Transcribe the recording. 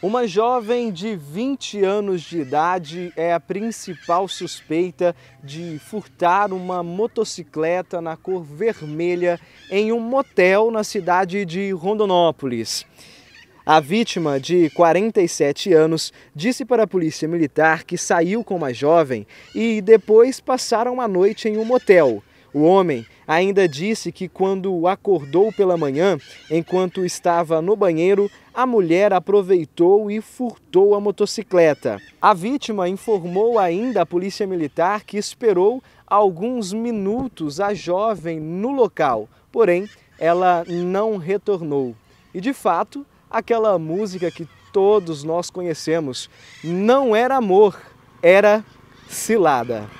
Uma jovem de 20 anos de idade é a principal suspeita de furtar uma motocicleta na cor vermelha em um motel na cidade de Rondonópolis. A vítima, de 47 anos, disse para a polícia militar que saiu com uma jovem e depois passaram a noite em um motel. O homem ainda disse que quando acordou pela manhã, enquanto estava no banheiro, a mulher aproveitou e furtou a motocicleta. A vítima informou ainda à polícia militar que esperou alguns minutos a jovem no local, porém ela não retornou. E de fato, aquela música que todos nós conhecemos não era amor, era cilada.